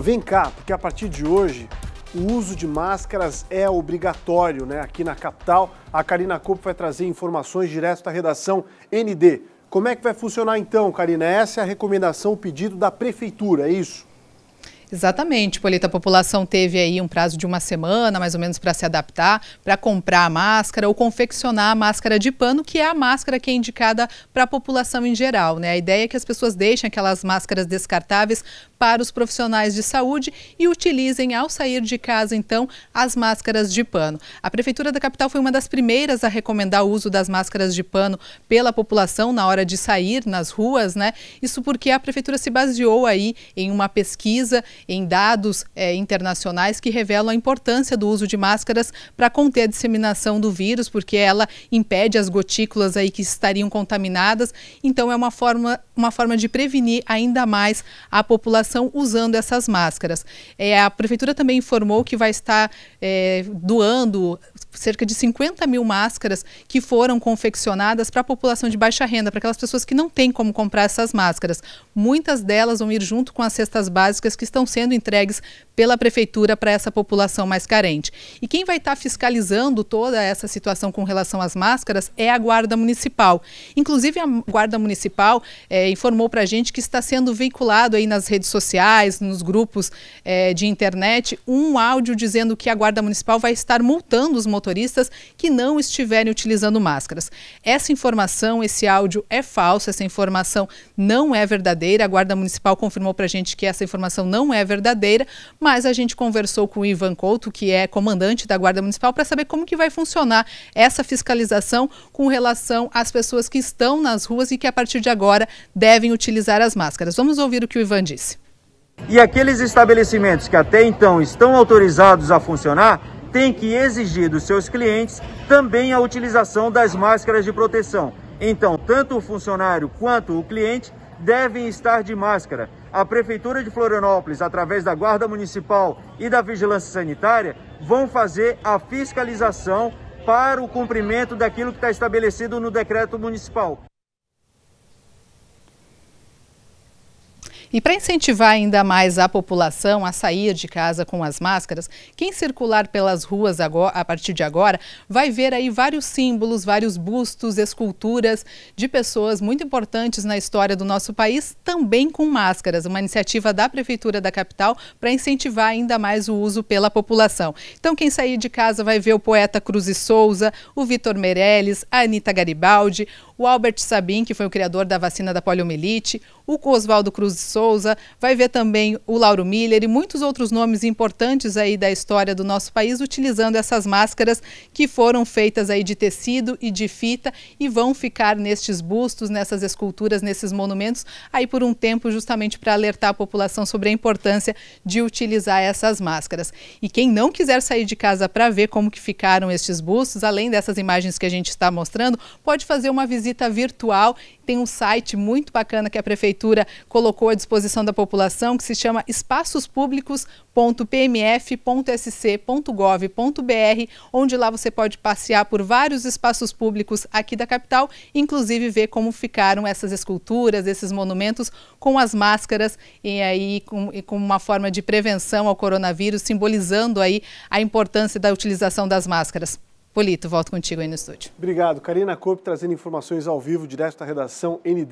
Vem cá, porque a partir de hoje o uso de máscaras é obrigatório né? aqui na capital. A Karina Coupe vai trazer informações direto da redação ND. Como é que vai funcionar então, Karina? Essa é a recomendação, o pedido da prefeitura, é isso? Exatamente, Polita. A população teve aí um prazo de uma semana, mais ou menos, para se adaptar, para comprar a máscara ou confeccionar a máscara de pano, que é a máscara que é indicada para a população em geral. Né? A ideia é que as pessoas deixem aquelas máscaras descartáveis para os profissionais de saúde e utilizem, ao sair de casa, então, as máscaras de pano. A Prefeitura da Capital foi uma das primeiras a recomendar o uso das máscaras de pano pela população na hora de sair nas ruas, né? Isso porque a Prefeitura se baseou aí em uma pesquisa em dados é, internacionais que revelam a importância do uso de máscaras para conter a disseminação do vírus, porque ela impede as gotículas aí que estariam contaminadas. Então é uma forma, uma forma de prevenir ainda mais a população usando essas máscaras. É, a prefeitura também informou que vai estar é, doando cerca de 50 mil máscaras que foram confeccionadas para a população de baixa renda, para aquelas pessoas que não têm como comprar essas máscaras. Muitas delas vão ir junto com as cestas básicas que estão sendo entregues pela prefeitura para essa população mais carente. E quem vai estar tá fiscalizando toda essa situação com relação às máscaras é a Guarda Municipal. Inclusive, a Guarda Municipal é, informou para a gente que está sendo veiculado aí nas redes sociais, nos grupos é, de internet, um áudio dizendo que a Guarda Municipal vai estar multando os motoristas que não estiverem utilizando máscaras. Essa informação, esse áudio é falso, essa informação não é verdadeira. A Guarda Municipal confirmou para a gente que essa informação não é é verdadeira, mas a gente conversou com o Ivan Couto, que é comandante da Guarda Municipal, para saber como que vai funcionar essa fiscalização com relação às pessoas que estão nas ruas e que a partir de agora devem utilizar as máscaras. Vamos ouvir o que o Ivan disse. E aqueles estabelecimentos que até então estão autorizados a funcionar têm que exigir dos seus clientes também a utilização das máscaras de proteção. Então, tanto o funcionário quanto o cliente devem estar de máscara. A Prefeitura de Florianópolis, através da Guarda Municipal e da Vigilância Sanitária, vão fazer a fiscalização para o cumprimento daquilo que está estabelecido no decreto municipal. E para incentivar ainda mais a população a sair de casa com as máscaras, quem circular pelas ruas agora, a partir de agora vai ver aí vários símbolos, vários bustos, esculturas de pessoas muito importantes na história do nosso país, também com máscaras. Uma iniciativa da Prefeitura da capital para incentivar ainda mais o uso pela população. Então, quem sair de casa vai ver o poeta Cruz e Souza, o Vitor Meirelles, a Anitta Garibaldi, o Albert Sabin, que foi o criador da vacina da poliomielite, o Oswaldo Cruz de Souza, vai ver também o Lauro Miller e muitos outros nomes importantes aí da história do nosso país utilizando essas máscaras que foram feitas aí de tecido e de fita e vão ficar nestes bustos, nessas esculturas, nesses monumentos aí por um tempo justamente para alertar a população sobre a importância de utilizar essas máscaras. E quem não quiser sair de casa para ver como que ficaram estes bustos, além dessas imagens que a gente está mostrando, pode fazer uma visita virtual tem um site muito bacana que a prefeitura colocou à disposição da população, que se chama espaçospublicos.pmf.sc.gov.br onde lá você pode passear por vários espaços públicos aqui da capital, inclusive ver como ficaram essas esculturas, esses monumentos com as máscaras e aí com, e com uma forma de prevenção ao coronavírus, simbolizando aí a importância da utilização das máscaras. Polito, volto contigo aí no estúdio. Obrigado. Karina Corp trazendo informações ao vivo direto da redação ND.